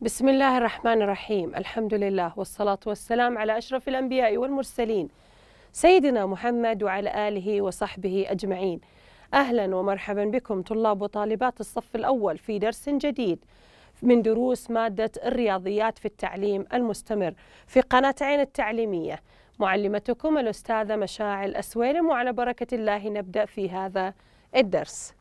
بسم الله الرحمن الرحيم الحمد لله والصلاة والسلام على أشرف الأنبياء والمرسلين سيدنا محمد وعلى آله وصحبه أجمعين أهلا ومرحبا بكم طلاب وطالبات الصف الأول في درس جديد من دروس مادة الرياضيات في التعليم المستمر في قناة عين التعليمية معلمتكم الأستاذة مشاعل أسويلم وعلى بركة الله نبدأ في هذا الدرس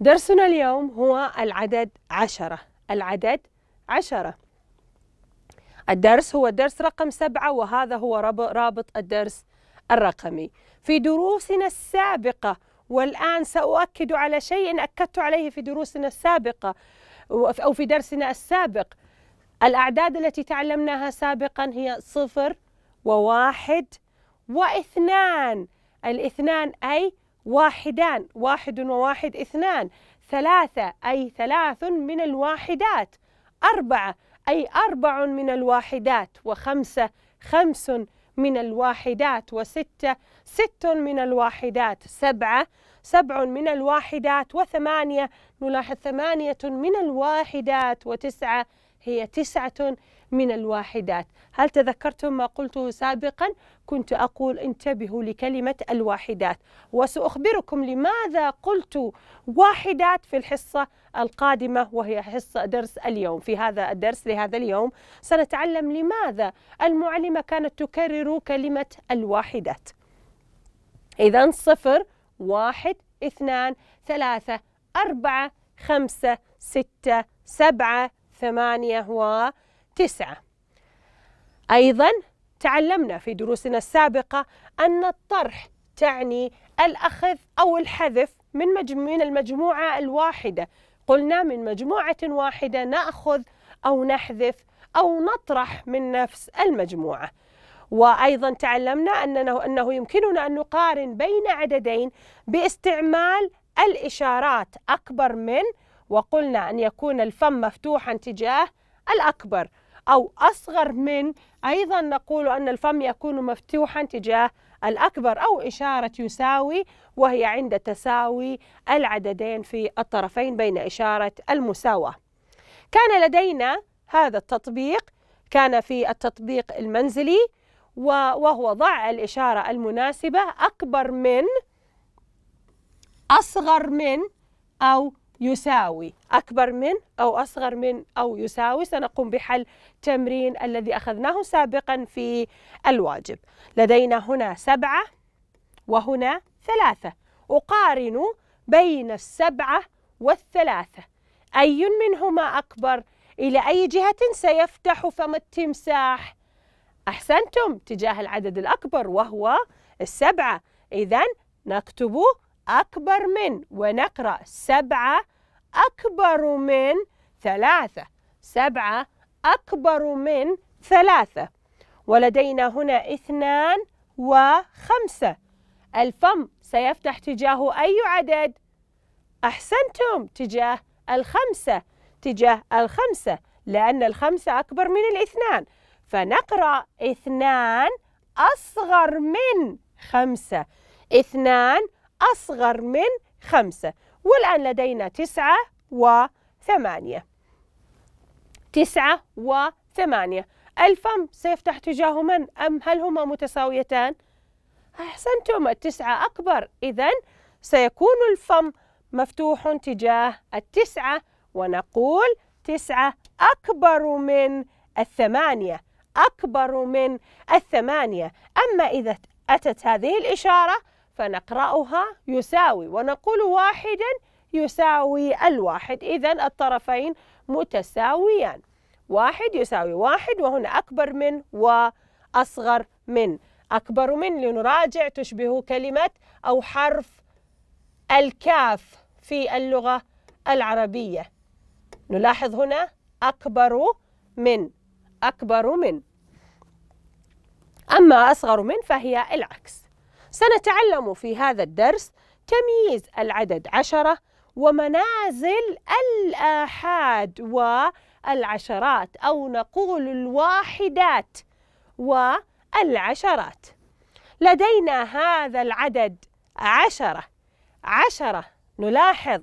درسنا اليوم هو العدد عشرة العدد عشرة الدرس هو درس رقم سبعة وهذا هو رابط الدرس الرقمي في دروسنا السابقة والآن سأؤكد على شيء أكدت عليه في دروسنا السابقة أو في درسنا السابق الأعداد التي تعلمناها سابقا هي صفر وواحد واثنان الاثنان أي واحدان واحد وواحد اثنان ثلاثة أي ثلاث من الواحدات أربعة أي أربع من الواحدات وخمسة خمس من الواحدات وستة ست من الواحدات سبعة سبع من الواحدات وثمانية نلاحظ ثمانية من الواحدات وتسعة هي تسعة من الواحدات هل تذكرتم ما قلته سابقا كنت أقول انتبهوا لكلمة الواحدات وسأخبركم لماذا قلت واحدات في الحصة القادمة وهي حصة درس اليوم في هذا الدرس لهذا اليوم سنتعلم لماذا المعلمة كانت تكرر كلمة الواحدات إذا صفر واحد اثنان ثلاثة أربعة خمسة ستة سبعة ثمانية و تسعة أيضا تعلمنا في دروسنا السابقة أن الطرح تعني الأخذ أو الحذف من, من المجموعة الواحدة قلنا من مجموعة واحدة نأخذ أو نحذف أو نطرح من نفس المجموعة وأيضا تعلمنا أنه, أنه يمكننا أن نقارن بين عددين باستعمال الإشارات أكبر من وقلنا أن يكون الفم مفتوحا تجاه الأكبر أو أصغر من أيضا نقول أن الفم يكون مفتوحا تجاه الأكبر أو إشارة يساوي وهي عند تساوي العددين في الطرفين بين إشارة المساواة كان لدينا هذا التطبيق كان في التطبيق المنزلي وهو ضع الإشارة المناسبة أكبر من أصغر من أو يساوي أكبر من أو أصغر من أو يساوي سنقوم بحل تمرين الذي أخذناه سابقا في الواجب لدينا هنا سبعة وهنا ثلاثة أقارن بين السبعة والثلاثة أي منهما أكبر إلى أي جهة سيفتح فم التمساح أحسنتم تجاه العدد الأكبر وهو السبعة إذا نكتب أكبر من ونقرأ سبعة أكبر من ثلاثة سبعة أكبر من ثلاثة ولدينا هنا اثنان وخمسة الفم سيفتح تجاه أي عدد؟ أحسنتم تجاه الخمسة تجاه الخمسة لأن الخمسة أكبر من الاثنان فنقرأ اثنان أصغر من خمسة اثنان أصغر من خمسة والآن لدينا تسعة وثمانية تسعة وثمانية الفم سيفتح تجاه من أم هل هما متساويتان؟ أحسنتم التسعة أكبر إذا سيكون الفم مفتوح تجاه التسعة ونقول تسعة أكبر من الثمانية أكبر من الثمانية أما إذا أتت هذه الإشارة فنقرأها يساوي ونقول واحدا يساوي الواحد إذا الطرفين متساويان واحد يساوي واحد وهنا أكبر من وأصغر من أكبر من لنراجع تشبه كلمة أو حرف الكاف في اللغة العربية نلاحظ هنا أكبر من أكبر من أما أصغر من فهي العكس سنتعلم في هذا الدرس تمييز العدد عشرة ومنازل الآحاد والعشرات أو نقول الواحدات والعشرات لدينا هذا العدد عشرة عشرة نلاحظ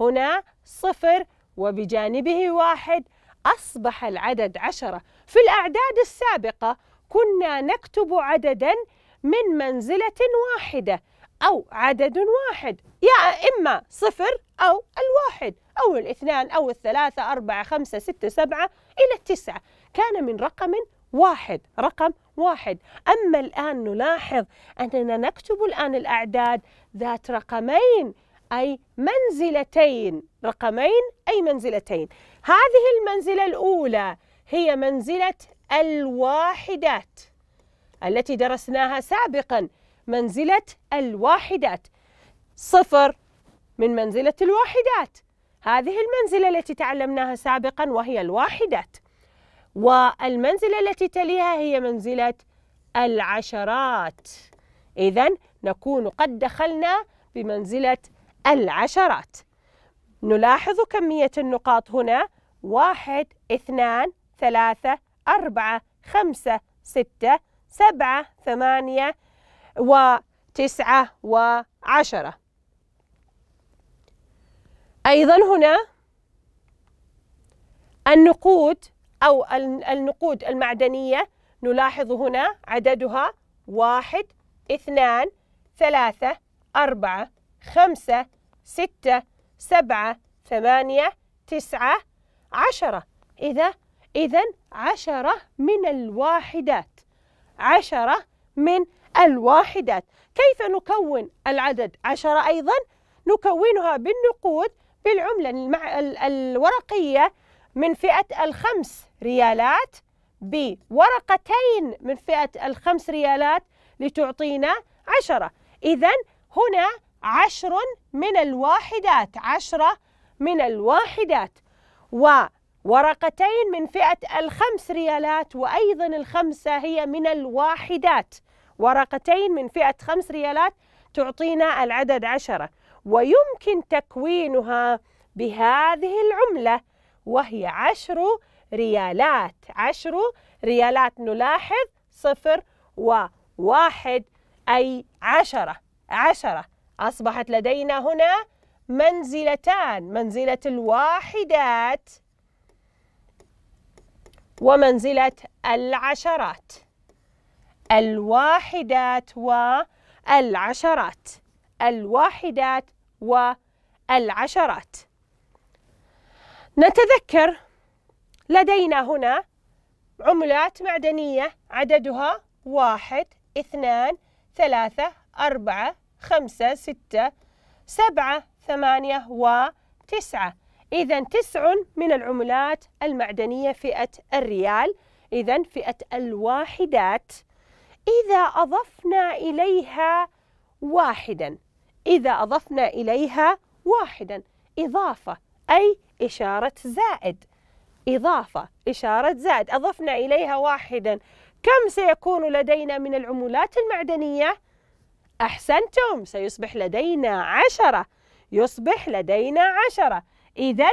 هنا صفر وبجانبه واحد أصبح العدد عشرة في الأعداد السابقة كنا نكتب عددا من منزلة واحدة أو عدد واحد يا إما صفر أو الواحد أو الاثنان أو الثلاثة أربعة خمسة ستة سبعة إلى التسعة كان من رقم واحد رقم واحد أما الآن نلاحظ أننا نكتب الآن الأعداد ذات رقمين أي منزلتين رقمين أي منزلتين هذه المنزلة الأولى هي منزلة الواحدات التي درسناها سابقا منزلة الواحدات صفر من منزلة الواحدات هذه المنزلة التي تعلمناها سابقا وهي الواحدات والمنزلة التي تليها هي منزلة العشرات إذا نكون قد دخلنا بمنزلة العشرات نلاحظ كمية النقاط هنا واحد اثنان ثلاثة أربعة خمسة ستة سبعة ثمانية وتسعة وعشرة أيضا هنا النقود أو النقود المعدنية نلاحظ هنا عددها واحد اثنان ثلاثة أربعة خمسة ستة سبعة ثمانية تسعة عشرة إذا إذا عشرة من الواحدات عشرة من الواحدات كيف نكون العدد عشرة أيضا؟ نكونها بالنقود بالعملة الورقية من فئة الخمس ريالات بورقتين من فئة الخمس ريالات لتعطينا عشرة إذا هنا عشر من الواحدات عشرة من الواحدات و ورقتين من فئة الخمس ريالات وأيضا الخمسة هي من الواحدات ورقتين من فئة خمس ريالات تعطينا العدد عشرة ويمكن تكوينها بهذه العملة وهي عشر ريالات عشر ريالات نلاحظ صفر وواحد أي عشرة عشرة أصبحت لدينا هنا منزلتان منزلة الواحدات ومنزلة العشرات الواحدات والعشرات الواحدات والعشرات نتذكر لدينا هنا عملات معدنية عددها واحد اثنان ثلاثة أربعة خمسة ستة سبعة ثمانية وتسعة إذا تسع من العملات المعدنية فئة الريال إذا فئة الواحدات إذا أضفنا إليها واحدا إذا أضفنا إليها واحدا إضافة أي إشارة زائد إضافة إشارة زائد أضفنا إليها واحدا كم سيكون لدينا من العملات المعدنية؟ أحسنتم سيصبح لدينا عشرة يصبح لدينا عشرة إذا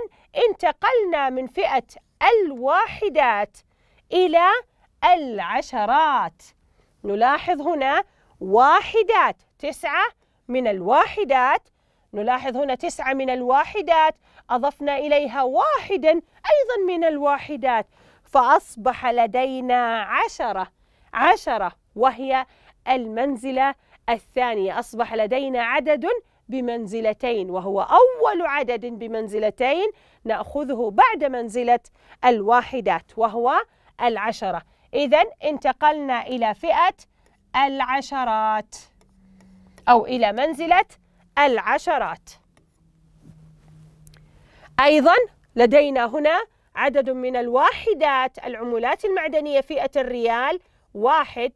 انتقلنا من فئة الواحدات إلى العشرات نلاحظ هنا واحدات تسعة من الواحدات نلاحظ هنا تسعة من الواحدات أضفنا إليها واحدا أيضا من الواحدات فأصبح لدينا عشرة عشرة وهي المنزلة الثانية أصبح لدينا عدد بمنزلتين وهو أول عدد بمنزلتين نأخذه بعد منزلة الواحدات وهو العشرة إذا انتقلنا إلى فئة العشرات أو إلى منزلة العشرات أيضا لدينا هنا عدد من الواحدات العملات المعدنية فئة الريال واحد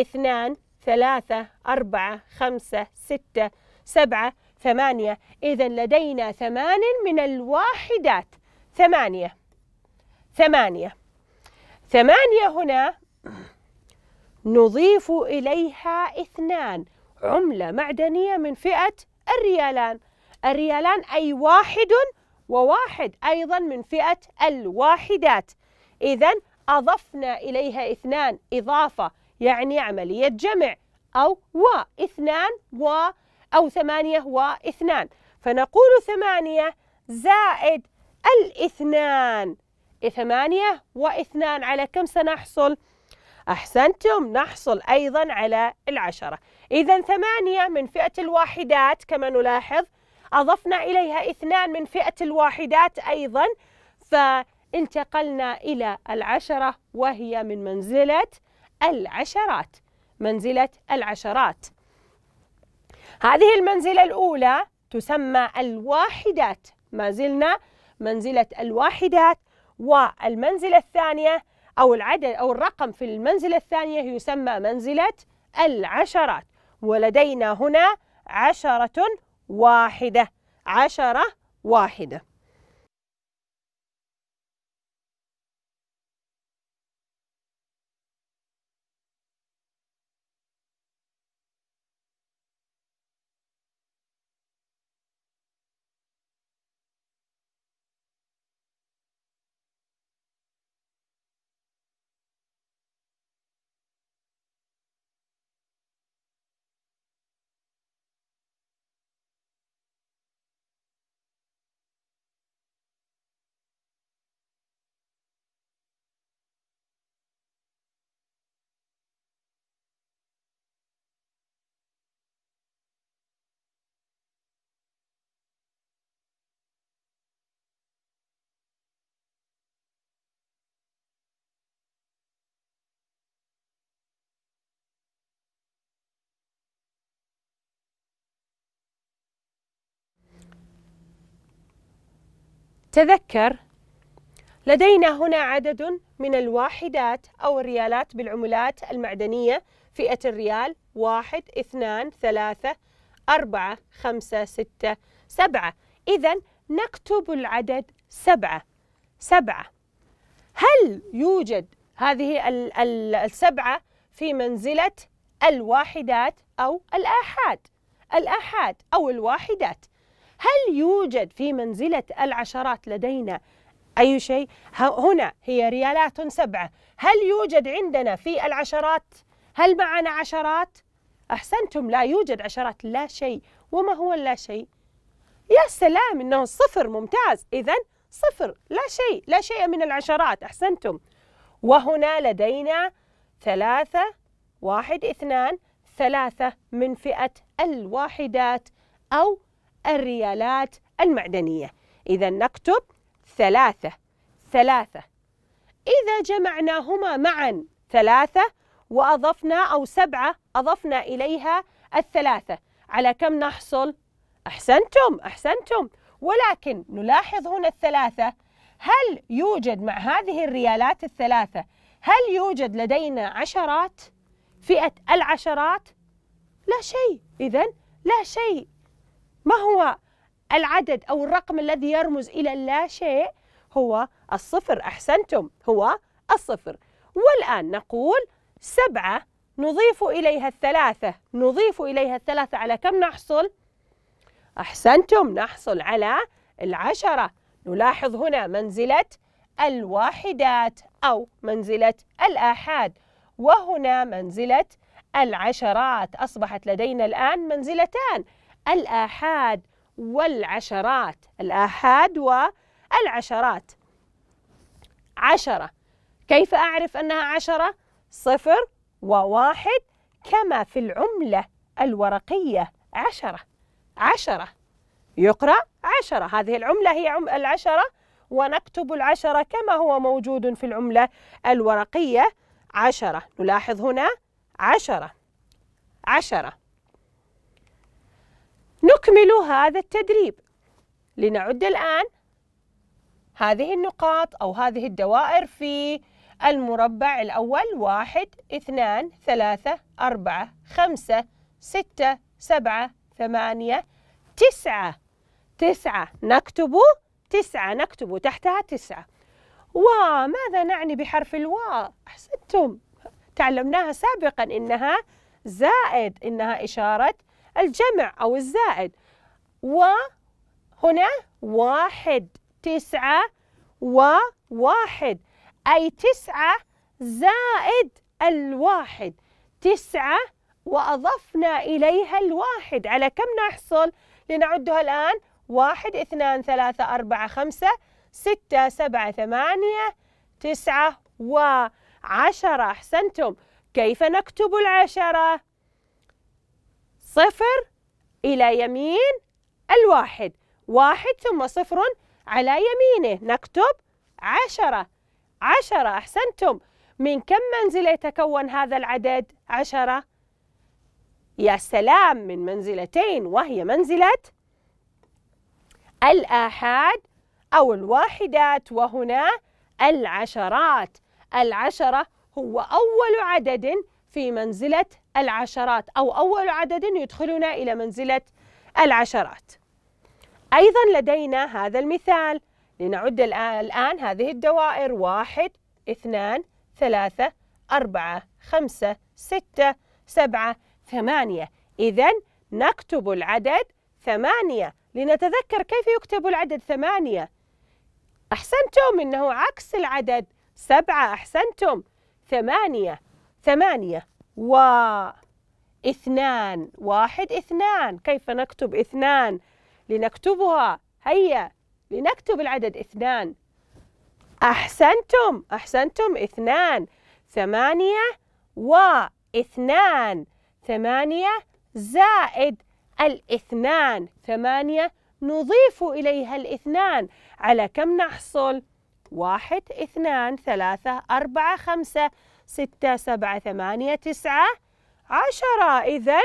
اثنان ثلاثة أربعة خمسة ستة سبعة ثمانية إذا لدينا ثمان من الواحدات ثمانية ثمانية ثمانية هنا نضيف إليها اثنان عملة معدنية من فئة الريالان الريالان أي واحد وواحد أيضا من فئة الواحدات إذا أضفنا إليها اثنان إضافة يعني عملية جمع أو واثنان و أو ثمانية واثنان فنقول ثمانية زائد الاثنان إيه ثمانية واثنان على كم سنحصل؟ أحسنتم نحصل أيضا على العشرة إذا ثمانية من فئة الواحدات كما نلاحظ أضفنا إليها اثنان من فئة الواحدات أيضا فانتقلنا إلى العشرة وهي من منزلة العشرات منزلة العشرات هذه المنزلة الأولى تسمى الواحدات ما زلنا منزلة الواحدات والمنزلة الثانية أو العدد أو الرقم في المنزلة الثانية يسمى منزلة العشرات ولدينا هنا عشرة واحدة عشرة واحدة تذكر لدينا هنا عدد من الواحدات أو الريالات بالعملات المعدنية فئة الريال واحد اثنان ثلاثة أربعة خمسة ستة سبعة إذا نكتب العدد سبعة سبعة هل يوجد هذه السبعة في منزلة الواحدات أو الآحاد الآحاد أو الواحدات هل يوجد في منزلة العشرات لدينا أي شيء هنا هي ريالات سبعة هل يوجد عندنا في العشرات هل معنا عشرات أحسنتم لا يوجد عشرات لا شيء وما هو اللا شيء يا سلام إنه صفر ممتاز إذا صفر لا شيء لا شيء من العشرات أحسنتم وهنا لدينا ثلاثة واحد اثنان ثلاثة من فئة الواحدات أو الريالات المعدنية إذا نكتب ثلاثة ثلاثة إذا جمعناهما معا ثلاثة وأضفنا أو سبعة أضفنا إليها الثلاثة على كم نحصل؟ أحسنتم أحسنتم ولكن نلاحظ هنا الثلاثة هل يوجد مع هذه الريالات الثلاثة هل يوجد لدينا عشرات؟ فئة العشرات؟ لا شيء إذا لا شيء ما هو العدد أو الرقم الذي يرمز إلى لا شيء هو الصفر أحسنتم هو الصفر والآن نقول سبعة نضيف إليها الثلاثة نضيف إليها الثلاثة على كم نحصل؟ أحسنتم نحصل على العشرة نلاحظ هنا منزلة الواحدات أو منزلة الآحاد وهنا منزلة العشرات أصبحت لدينا الآن منزلتان الآحاد والعشرات الآحاد والعشرات عشرة كيف أعرف أنها عشرة؟ صفر وواحد كما في العملة الورقية عشرة عشرة يقرأ عشرة هذه العملة هي عم العشرة ونكتب العشرة كما هو موجود في العملة الورقية عشرة نلاحظ هنا عشرة عشرة نكمل هذا التدريب لنعد الآن هذه النقاط أو هذه الدوائر في المربع الأول واحد اثنان ثلاثة أربعة خمسة ستة سبعة ثمانية تسعة تسعة نكتب تسعة نكتب تحتها تسعة وماذا نعني بحرف الواو أحسنتم تعلمناها سابقا إنها زائد إنها إشارة الجمع أو الزائد وهنا واحد تسعة وواحد أي تسعة زائد الواحد تسعة وأضفنا إليها الواحد على كم نحصل؟ لنعدها الآن واحد اثنان ثلاثة أربعة خمسة ستة سبعة ثمانية تسعة وعشرة أحسنتم كيف نكتب العشرة؟ صفر إلى يمين الواحد واحد ثم صفر على يمينه نكتب عشرة عشرة أحسنتم من كم منزلة يتكون هذا العدد عشرة يا سلام من منزلتين وهي منزلة الآحاد أو الواحدات وهنا العشرات العشرة هو أول عدد في منزلة العشرات أو أول عدد يدخلنا إلى منزلة العشرات أيضا لدينا هذا المثال لنعد الآن هذه الدوائر واحد اثنان ثلاثة أربعة خمسة ستة سبعة ثمانية إذا نكتب العدد ثمانية لنتذكر كيف يكتب العدد ثمانية أحسنتم إنه عكس العدد سبعة أحسنتم ثمانية ثمانية و اثنان واحد اثنان كيف نكتب اثنان لنكتبها هيا لنكتب العدد اثنان أحسنتم أحسنتم اثنان ثمانية واثنان ثمانية زائد الاثنان ثمانية نضيف إليها الاثنان على كم نحصل؟ واحد اثنان ثلاثة أربعة خمسة ستة سبعة ثمانية تسعة عشرة إذا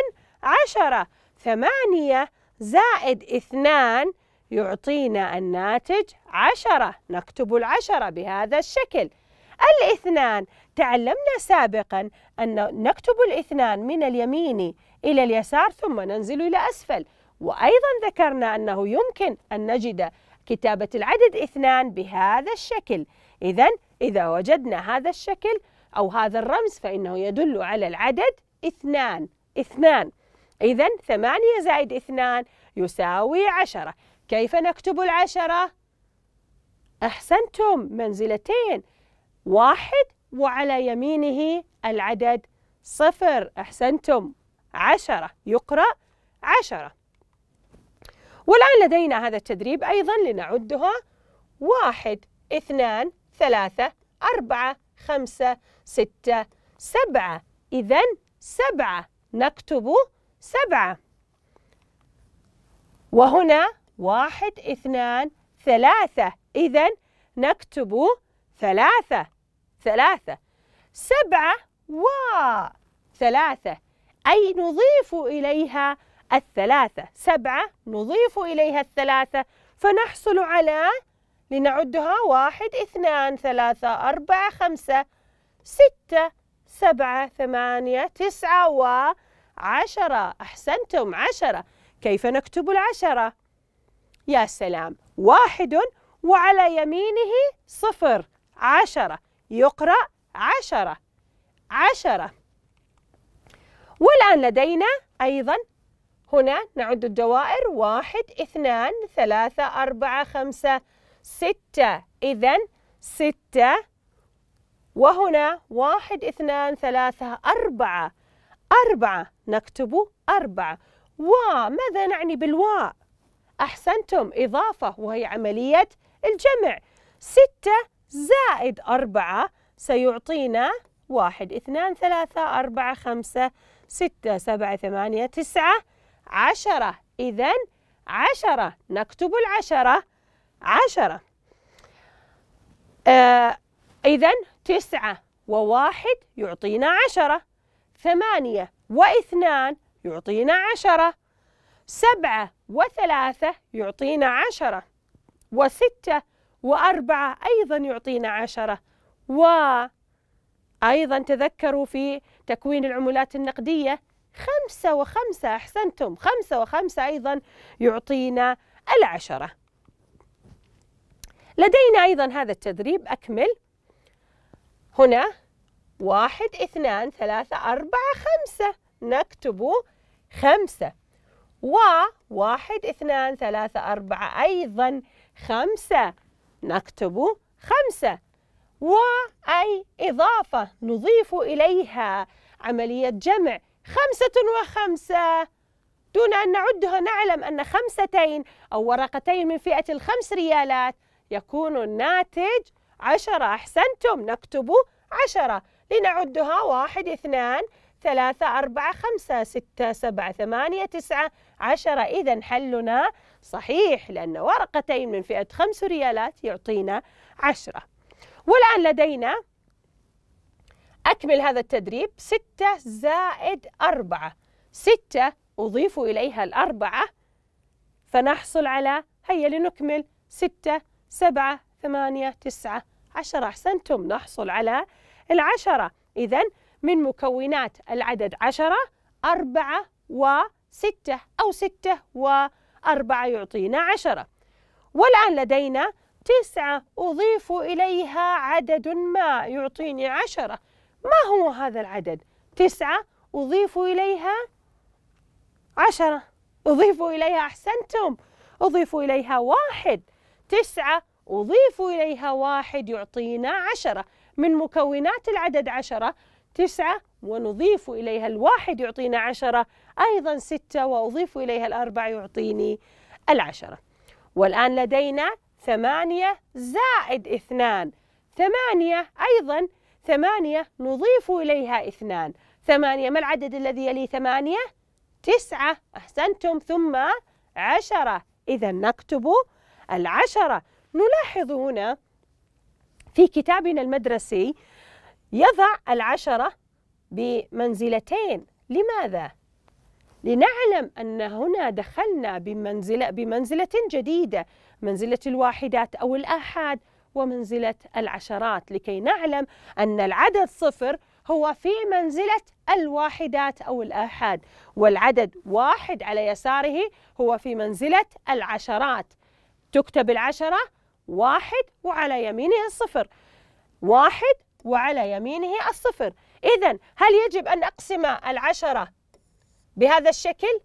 عشرة ثمانية زائد اثنان يعطينا الناتج عشرة نكتب العشرة بهذا الشكل الاثنان تعلمنا سابقا أن نكتب الاثنان من اليمين إلى اليسار ثم ننزل إلى أسفل وأيضا ذكرنا أنه يمكن أن نجد كتابة العدد اثنان بهذا الشكل إذا إذا وجدنا هذا الشكل أو هذا الرمز فإنه يدل على العدد اثنان اثنان إذا ثمانية زائد اثنان يساوي عشرة كيف نكتب العشرة؟ أحسنتم منزلتين واحد وعلى يمينه العدد صفر أحسنتم عشرة يقرأ عشرة والآن لدينا هذا التدريب أيضا لنعدها واحد اثنان ثلاثة أربعة خمسة ستة سبعة إذا سبعة نكتب سبعة وهنا واحد اثنان ثلاثة إذا نكتب ثلاثة ثلاثة سبعة و ثلاثة أي نضيف إليها الثلاثة سبعة نضيف إليها الثلاثة فنحصل على لنعدها واحد اثنان ثلاثة أربعة خمسة ستة سبعة ثمانية تسعة وعشرة أحسنتم عشرة كيف نكتب العشرة؟ يا سلام واحد وعلى يمينه صفر عشرة يقرأ عشرة عشرة والآن لدينا أيضا هنا نعد الدوائر واحد اثنان ثلاثة أربعة خمسة ستة إذا ستة وهنا واحد اثنان ثلاثة أربعة أربعة نكتب أربعة وماذا نعني بالواء؟ أحسنتم إضافة وهي عملية الجمع ستة زائد أربعة سيعطينا واحد اثنان ثلاثة أربعة خمسة ستة سبعة ثمانية تسعة عشرة إذا عشرة نكتب العشرة عشرة آه إذا تسعة وواحد يعطينا عشرة ثمانية واثنان يعطينا عشرة سبعة وثلاثة يعطينا عشرة وستة وأربعة أيضا يعطينا عشرة وأيضا تذكروا في تكوين العملات النقدية خمسة وخمسة أحسنتم خمسة وخمسة أيضا يعطينا العشرة لدينا أيضا هذا التدريب أكمل هنا واحد اثنان ثلاثة أربعة خمسة نكتب خمسة وواحد اثنان ثلاثة أربعة أيضا خمسة نكتب خمسة وأي إضافة نضيف إليها عملية جمع خمسة وخمسة دون أن نعدها نعلم أن خمستين أو ورقتين من فئة الخمس ريالات يكون الناتج عشرة أحسنتم نكتب عشرة لنعدها واحد اثنان ثلاثة أربعة خمسة ستة سبعة ثمانية تسعة عشرة إذا حلنا صحيح لأن ورقتين من فئة خمس ريالات يعطينا عشرة والآن لدينا أكمل هذا التدريب ستة زائد أربعة ستة أضيف إليها الأربعة فنحصل على هيا لنكمل ستة سبعة ثمانية تسعة عشرة أحسنتم نحصل على العشرة إذا من مكونات العدد عشرة أربعة وستة أو ستة وأربعة يعطينا عشرة والآن لدينا تسعة أضيف إليها عدد ما يعطيني عشرة ما هو هذا العدد؟ تسعة أضيف إليها عشرة أضيف إليها أحسنتم أضيف إليها واحد تسعة أضيف إليها واحد يعطينا عشرة من مكونات العدد عشرة تسعة ونضيف إليها الواحد يعطينا عشرة أيضا ستة وأضيف إليها الأربعة يعطيني العشرة والآن لدينا ثمانية زائد اثنان ثمانية أيضا ثمانية نضيف إليها اثنان ثمانية ما العدد الذي يلي ثمانية؟ تسعة أحسنتم ثم عشرة إذا نكتب العشرة نلاحظ هنا في كتابنا المدرسي يضع العشرة بمنزلتين لماذا؟ لنعلم أن هنا دخلنا بمنزلة, بمنزلة جديدة منزلة الواحدات أو الآحاد ومنزلة العشرات لكي نعلم أن العدد صفر هو في منزلة الواحدات أو الآحاد والعدد واحد على يساره هو في منزلة العشرات تكتب العشرة واحد وعلى يمينه الصفر واحد وعلى يمينه الصفر إذا هل يجب أن أقسم العشرة بهذا الشكل؟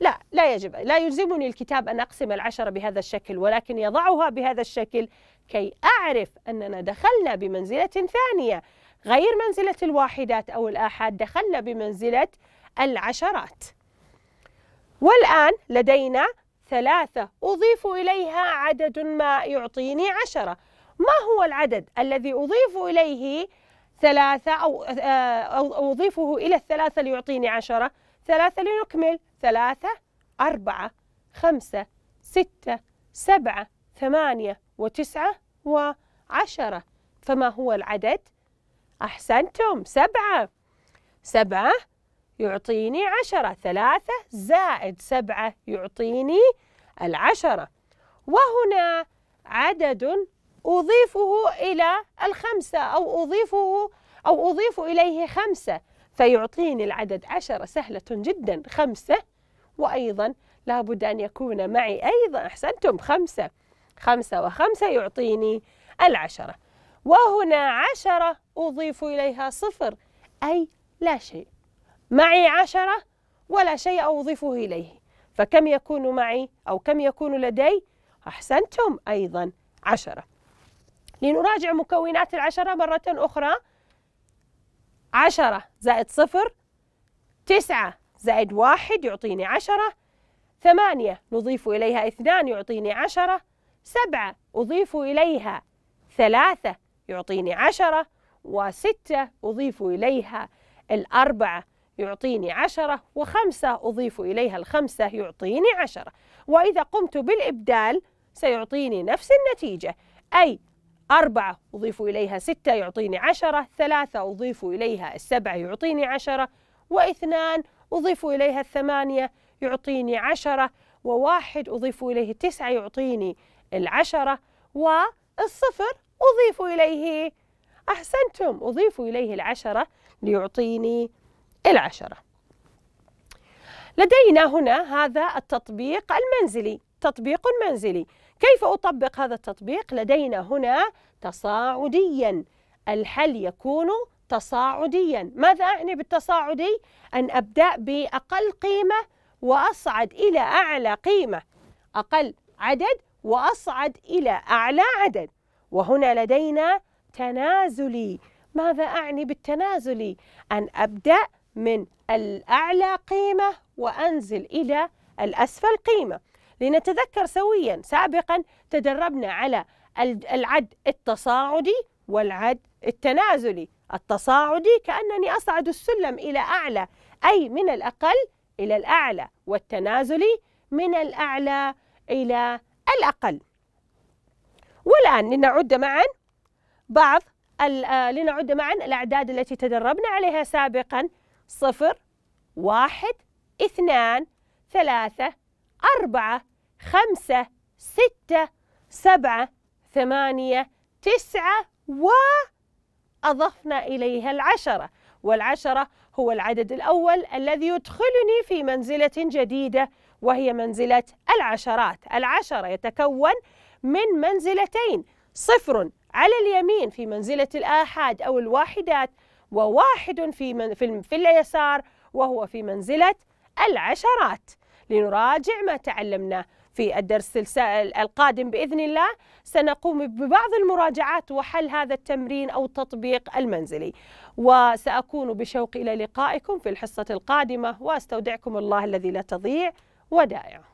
لا لا يجب لا يلزمني الكتاب أن أقسم العشرة بهذا الشكل ولكن يضعها بهذا الشكل كي أعرف أننا دخلنا بمنزلة ثانية غير منزلة الواحدات أو الآحاد دخلنا بمنزلة العشرات والآن لدينا ثلاثة أضيف إليها عدد ما يعطيني عشرة ما هو العدد الذي أضيف إليه ثلاثة آه، أو أضيفه إلى الثلاثة ليعطيني عشرة ثلاثة لنكمل ثلاثة أربعة خمسة ستة سبعة ثمانية وتسعة وعشرة فما هو العدد؟ أحسنتم سبعة سبعة يعطيني عشرة ثلاثة زائد سبعة يعطيني العشرة وهنا عدد أضيفه إلى الخمسة أو أضيفه أو أضيف إليه خمسة فيعطيني العدد عشرة سهلة جدا خمسة وأيضا لابد أن يكون معي أيضا أحسنتم خمسة خمسة وخمسة يعطيني العشرة وهنا عشرة أضيف إليها صفر أي لا شيء معي عشرة ولا شيء أوظفه إليه فكم يكون معي أو كم يكون لدي أحسنتم أيضا عشرة لنراجع مكونات العشرة مرة أخرى عشرة زائد صفر تسعة زائد واحد يعطيني عشرة ثمانية نضيف إليها اثنان يعطيني عشرة سبعة أضيف إليها ثلاثة يعطيني عشرة وستة أضيف إليها الأربعة يعطيني عشرة وخمسة أضيف إليها الخمسة يعطيني عشرة وإذا قمت بالإبدال سيعطيني نفس النتيجة أي أربعة أضيف إليها ستة يعطيني عشرة ثلاثة أضيف إليها السبعة يعطيني عشرة واثنان أضيف إليها الثمانية يعطيني عشرة وواحد أضيف إليه التسعة يعطيني العشرة والصفر أضيف إليه أحسنتم أضيف إليه العشرة ليعطيني العشرة لدينا هنا هذا التطبيق المنزلي تطبيق منزلي كيف أطبق هذا التطبيق؟ لدينا هنا تصاعديا الحل يكون تصاعديا ماذا أعني بالتصاعدي؟ أن أبدأ بأقل قيمة وأصعد إلى أعلى قيمة أقل عدد وأصعد إلى أعلى عدد وهنا لدينا تنازلي ماذا أعني بالتنازلي؟ أن أبدأ من الأعلى قيمة وأنزل إلى الأسفل قيمة لنتذكر سويا سابقا تدربنا على العد التصاعدي والعد التنازلي التصاعدي كأنني أصعد السلم إلى أعلى أي من الأقل إلى الأعلى والتنازلي من الأعلى إلى الأقل والآن لنعد معا بعض آه، لنعد معا الأعداد التي تدربنا عليها سابقا صفر واحد اثنان ثلاثة أربعة خمسة ستة سبعة ثمانية تسعة وأضفنا إليها العشرة والعشرة هو العدد الأول الذي يدخلني في منزلة جديدة وهي منزلة العشرات العشرة يتكون من منزلتين صفر على اليمين في منزلة الآحاد أو الواحدات وواحد في, من في, في اليسار وهو في منزلة العشرات لنراجع ما تعلمناه في الدرس القادم بإذن الله سنقوم ببعض المراجعات وحل هذا التمرين أو التطبيق المنزلي وسأكون بشوق إلى لقائكم في الحصة القادمة وأستودعكم الله الذي لا تضيع ودائعه